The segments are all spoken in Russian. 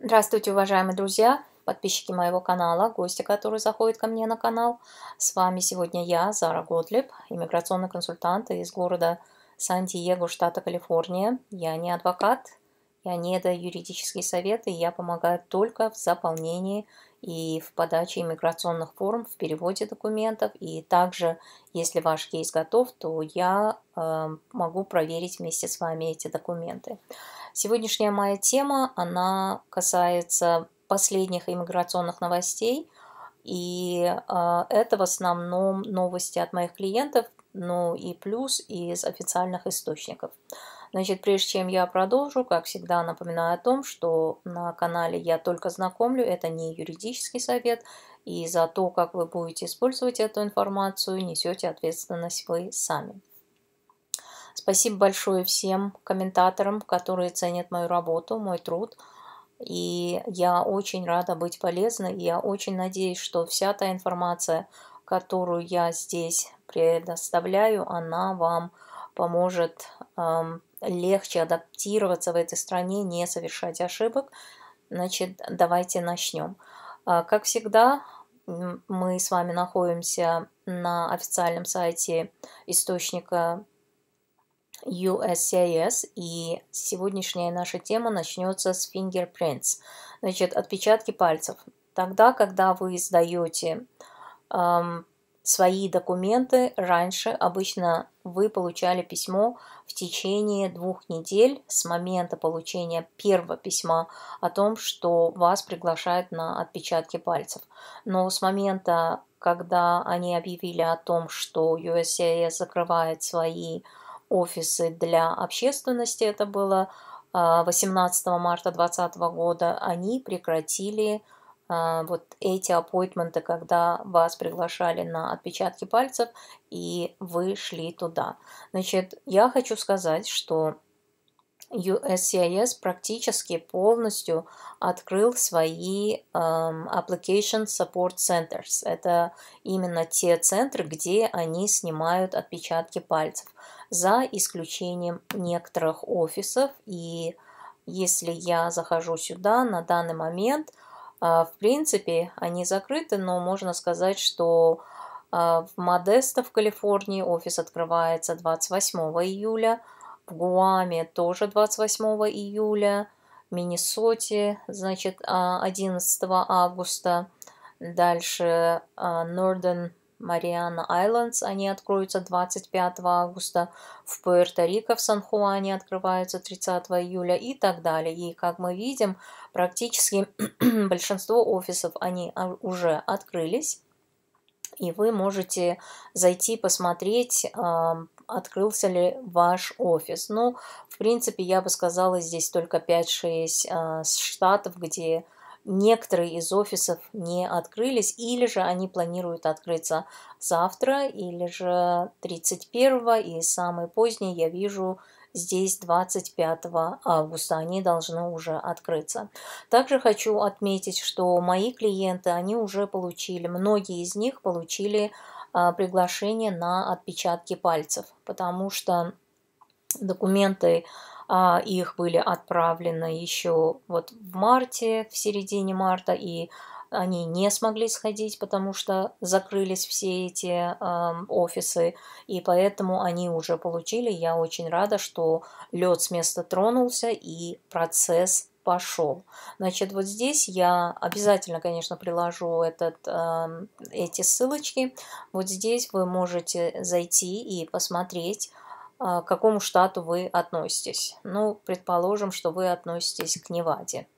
Здравствуйте, уважаемые друзья, подписчики моего канала, гости, которые заходят ко мне на канал. С вами сегодня я, Зара Готлеб, иммиграционный консультант из города Сан-Диего, штата Калифорния. Я не адвокат, я не даю юридические советы, я помогаю только в заполнении и в подаче иммиграционных форм, в переводе документов. И также, если ваш кейс готов, то я э, могу проверить вместе с вами эти документы. Сегодняшняя моя тема, она касается последних иммиграционных новостей. И э, это в основном новости от моих клиентов, но ну и плюс из официальных источников. Значит, прежде чем я продолжу, как всегда напоминаю о том, что на канале я только знакомлю, это не юридический совет, и за то, как вы будете использовать эту информацию, несете ответственность вы сами. Спасибо большое всем комментаторам, которые ценят мою работу, мой труд. И я очень рада быть полезной. я очень надеюсь, что вся та информация, которую я здесь предоставляю, она вам поможет эм, легче адаптироваться в этой стране, не совершать ошибок, значит, давайте начнем. А, как всегда, мы с вами находимся на официальном сайте источника USCIS, и сегодняшняя наша тема начнется с fingerprints, значит, отпечатки пальцев. Тогда, когда вы сдаете эм, свои документы раньше обычно вы получали письмо в течение двух недель с момента получения первого письма о том, что вас приглашают на отпечатки пальцев. Но с момента, когда они объявили о том, что USCIS закрывает свои офисы для общественности, это было 18 а, марта 2020 года, они прекратили а, вот эти аппойтменты, когда вас приглашали на отпечатки пальцев и вы шли туда. Значит, я хочу сказать, что USCIS практически полностью открыл свои um, Application Support Centers. Это именно те центры, где они снимают отпечатки пальцев, за исключением некоторых офисов. И если я захожу сюда, на данный момент – а, в принципе, они закрыты, но можно сказать, что а, в Модесто в Калифорнии офис открывается 28 июля, в Гуаме тоже 28 июля, в Миннесоте, значит, 11 а, августа, дальше Northern Мариана Айлендс, они откроются 25 августа, в Пуэрто-Рико, в Сан-Хуане открываются 30 июля и так далее. И, как мы видим, практически большинство офисов, они а, уже открылись, и вы можете зайти посмотреть, а, открылся ли ваш офис. Ну, в принципе, я бы сказала, здесь только 5-6 а, штатов, где некоторые из офисов не открылись, или же они планируют открыться завтра, или же 31, и самое позднее я вижу здесь 25 августа они должны уже открыться. Также хочу отметить, что мои клиенты, они уже получили, многие из них получили а, приглашение на отпечатки пальцев, потому что документы а, их были отправлены еще вот в марте, в середине марта, и они не смогли сходить, потому что закрылись все эти э, офисы, и поэтому они уже получили. Я очень рада, что лед с места тронулся и процесс пошел. Значит, вот здесь я обязательно, конечно, приложу этот, э, эти ссылочки. Вот здесь вы можете зайти и посмотреть а, к какому штату вы относитесь. Ну, предположим, что вы относитесь к Неваде.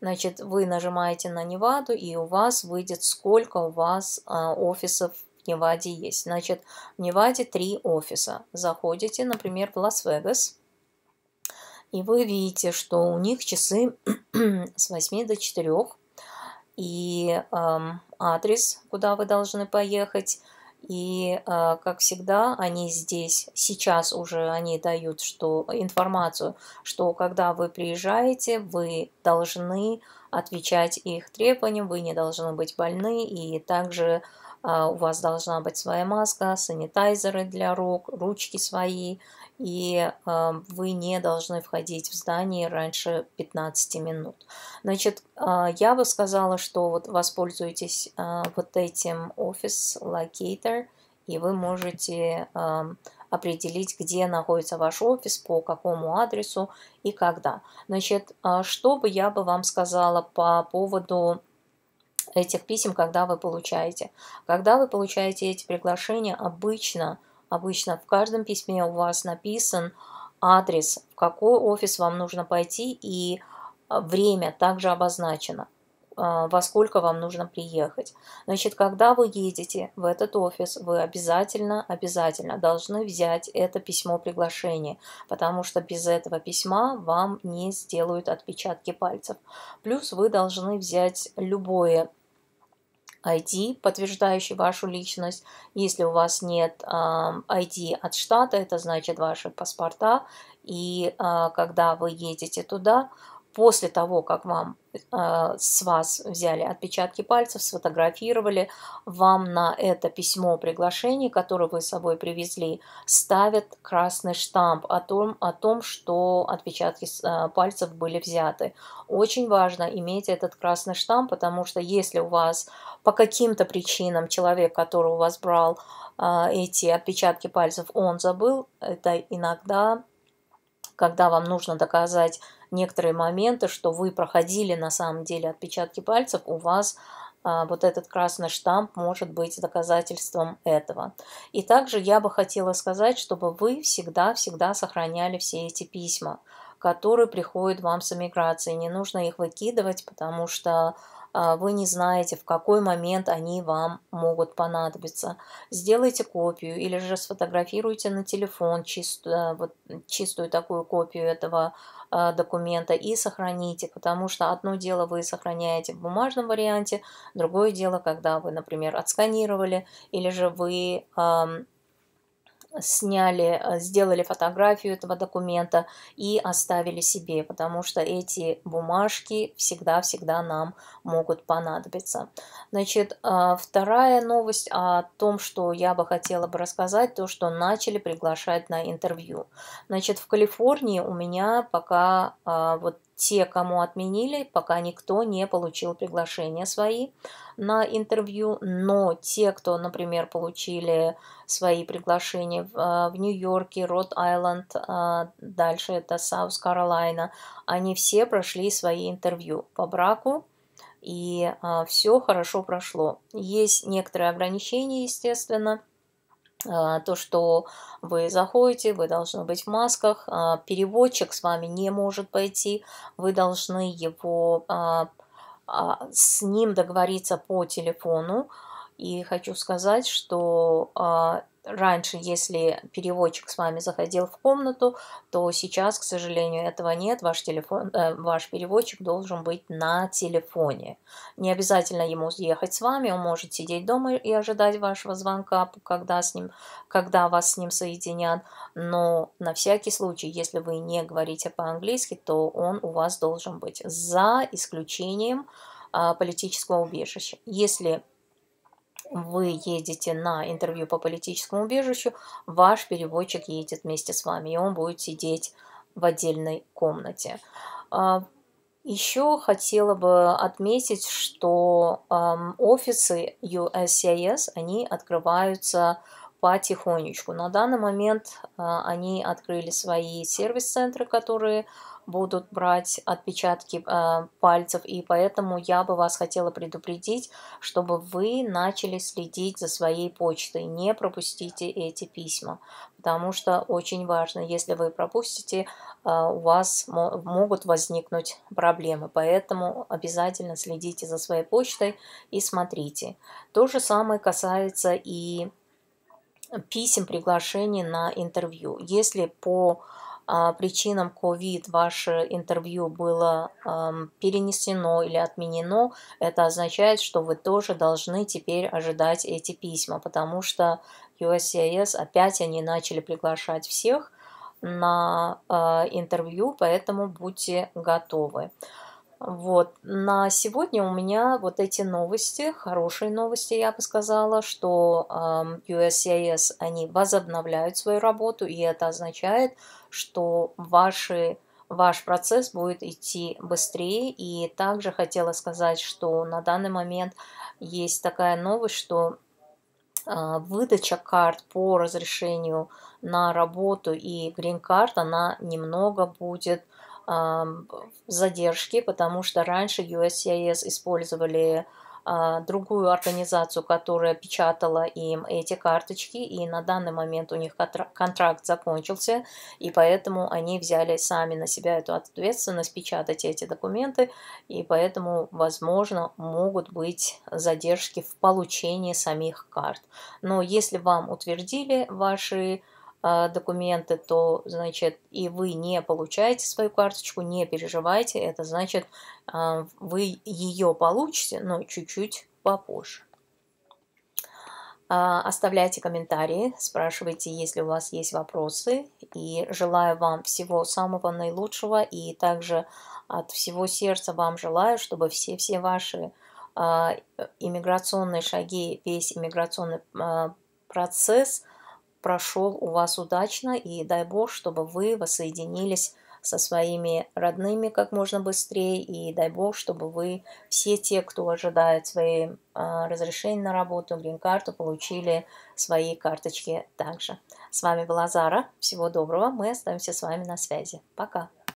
Значит, вы нажимаете на Неваду, и у вас выйдет, сколько у вас а, офисов в Неваде есть. Значит, в Неваде три офиса. Заходите, например, в Лас-Вегас, и вы видите, что у них часы с 8 до 4, и эм, адрес, куда вы должны поехать – и, а, как всегда, они здесь, сейчас уже они дают что, информацию, что когда вы приезжаете, вы должны отвечать их требованиям, вы не должны быть больны, и также а, у вас должна быть своя маска, санитайзеры для рук, ручки свои, и а, вы не должны входить в здание раньше 15 минут. Значит, а, я бы сказала, что вот воспользуйтесь вот этим офис локейтер, и вы можете определить, где находится ваш офис, по какому адресу и когда. Значит, что бы я бы вам сказала по поводу этих писем, когда вы получаете. Когда вы получаете эти приглашения, обычно, обычно в каждом письме у вас написан адрес, в какой офис вам нужно пойти, и а, время также обозначено, а, во сколько вам нужно приехать. Значит, когда вы едете в этот офис, вы обязательно, обязательно должны взять это письмо приглашения, потому что без этого письма вам не сделают отпечатки пальцев. Плюс вы должны взять любое ID, подтверждающий вашу личность. Если у вас нет ID от штата, это значит ваши паспорта. И а, когда вы едете туда, после того, как вам э, с вас взяли отпечатки пальцев, сфотографировали, вам на это письмо приглашение, которое вы с собой привезли, ставят красный штамп о том, о том что отпечатки э, пальцев были взяты. Очень важно иметь этот красный штамп, потому что если у вас по каким-то причинам человек, который у вас брал э, эти отпечатки пальцев, он забыл, это иногда когда вам нужно доказать некоторые моменты, что вы проходили на самом деле отпечатки пальцев, у вас а, вот этот красный штамп может быть доказательством этого. И также я бы хотела сказать, чтобы вы всегда-всегда сохраняли все эти письма, которые приходят вам с эмиграции. Не нужно их выкидывать, потому что а, вы не знаете, в какой момент они вам могут понадобиться. Сделайте копию или же сфотографируйте на телефон чистую, а, вот, чистую такую копию этого а, документа и сохраните, потому что одно дело вы сохраняете в бумажном варианте, другое дело, когда вы, например, отсканировали или же вы сняли, э, сделали фотографию этого документа и оставили себе, потому что эти бумажки всегда-всегда нам могут понадобиться. Значит, а, вторая новость о том, что я бы хотела бы рассказать, то, что начали приглашать на интервью. Значит, в Калифорнии у меня пока а, вот те, кому отменили, пока никто не получил приглашения свои на интервью, но те, кто, например, получили свои приглашения в, э, в Нью-Йорке, Род-Айленд, э, дальше это Саус-Каролайна, они все прошли свои интервью по браку, и э, все хорошо прошло. Есть некоторые ограничения, естественно, а, то, что вы заходите, вы должны быть в масках, а, переводчик с вами не может пойти, вы должны его а, с ним договориться по телефону. И хочу сказать, что Раньше, если переводчик с вами заходил в комнату, то сейчас, к сожалению, этого нет. Ваш, телефон, э, ваш переводчик должен быть на телефоне. Не обязательно ему ехать с вами, он может сидеть дома и ожидать вашего звонка, когда, с ним, когда вас с ним соединят. Но на всякий случай, если вы не говорите по-английски, то он у вас должен быть за исключением а, политического убежища. Если вы едете на интервью по политическому убежищу, ваш переводчик едет вместе с вами, и он будет сидеть в отдельной комнате. А, еще хотела бы отметить, что офисы USCIS, они открываются потихонечку. На данный момент а, они открыли свои сервис-центры, которые будут брать отпечатки а, пальцев, и поэтому я бы вас хотела предупредить, чтобы вы начали следить за своей почтой, не пропустите эти письма, потому что очень важно, если вы пропустите, а, у вас могут возникнуть проблемы, поэтому обязательно следите за своей почтой и смотрите. То же самое касается и писем, приглашений на интервью. Если по а, причинам COVID ваше интервью было э, перенесено или отменено, это означает, что вы тоже должны теперь ожидать эти письма, потому что USCIS опять они начали приглашать всех на э, интервью, поэтому будьте готовы. Вот. На сегодня у меня вот эти новости, хорошие новости, я бы сказала, что USCIS, они возобновляют свою работу, и это означает, что ваши, ваш процесс будет идти быстрее. И также хотела сказать, что на данный момент есть такая новость, что а, выдача карт по разрешению на работу и грин-карт, она немного будет задержки, потому что раньше USCIS использовали а, другую организацию, которая печатала им эти карточки, и на данный момент у них контракт закончился, и поэтому они взяли сами на себя эту ответственность печатать эти документы, и поэтому, возможно, могут быть задержки в получении самих карт. Но если вам утвердили ваши а, документы, то, значит, и вы не получаете свою карточку, не переживайте, это значит, а, вы ее получите, но чуть-чуть попозже. А, оставляйте комментарии, спрашивайте, если у вас есть вопросы. И желаю вам всего самого наилучшего. И также от всего сердца вам желаю, чтобы все-все ваши иммиграционные шаги, весь иммиграционный процесс – прошел у вас удачно, и дай Бог, чтобы вы воссоединились со своими родными как можно быстрее, и дай Бог, чтобы вы все те, кто ожидает свои э, а, разрешения на работу, грин-карту, получили свои карточки также. С вами была Зара, всего доброго, мы остаемся с вами на связи. Пока!